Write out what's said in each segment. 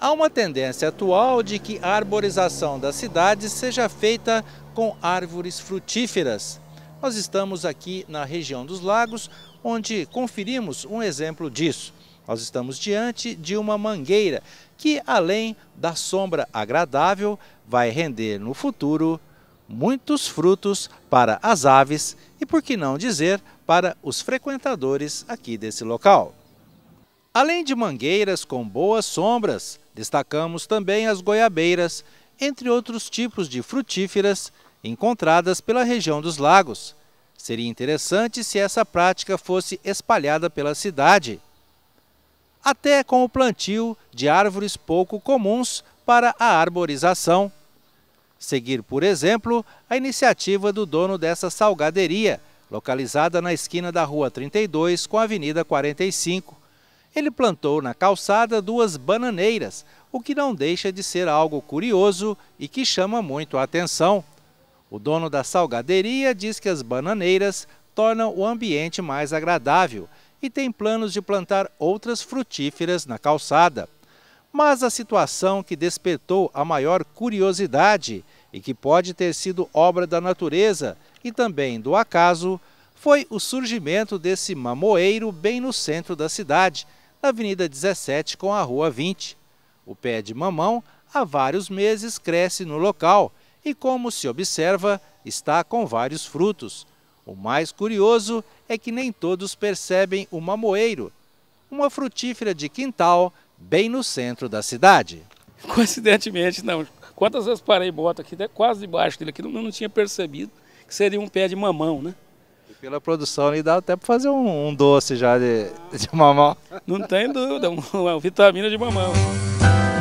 Há uma tendência atual de que a arborização das cidades seja feita com árvores frutíferas. Nós estamos aqui na região dos lagos, onde conferimos um exemplo disso. Nós estamos diante de uma mangueira que, além da sombra agradável, vai render no futuro muitos frutos para as aves e, por que não dizer, para os frequentadores aqui desse local. Além de mangueiras com boas sombras, Destacamos também as goiabeiras, entre outros tipos de frutíferas encontradas pela região dos lagos. Seria interessante se essa prática fosse espalhada pela cidade. Até com o plantio de árvores pouco comuns para a arborização. Seguir, por exemplo, a iniciativa do dono dessa salgaderia, localizada na esquina da Rua 32 com a Avenida 45 ele plantou na calçada duas bananeiras, o que não deixa de ser algo curioso e que chama muito a atenção. O dono da salgaderia diz que as bananeiras tornam o ambiente mais agradável e tem planos de plantar outras frutíferas na calçada. Mas a situação que despertou a maior curiosidade e que pode ter sido obra da natureza e também do acaso foi o surgimento desse mamoeiro bem no centro da cidade, na Avenida 17 com a Rua 20. O pé de mamão há vários meses cresce no local e, como se observa, está com vários frutos. O mais curioso é que nem todos percebem o mamoeiro, uma frutífera de quintal bem no centro da cidade. Coincidentemente, não. Quantas vezes parei e boto aqui, quase debaixo dele aqui, não, não tinha percebido que seria um pé de mamão, né? pela produção ali dá até para fazer um, um, doce já de, de mamão. Não tem dúvida, é uma, vitamina de mamão.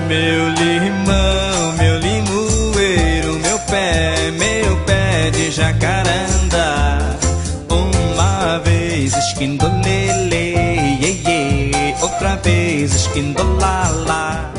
Meu limão, meu limoeiro, meu pé, meu pé de jacarandá. Uma vez esquindolele, outra vez esquindolala.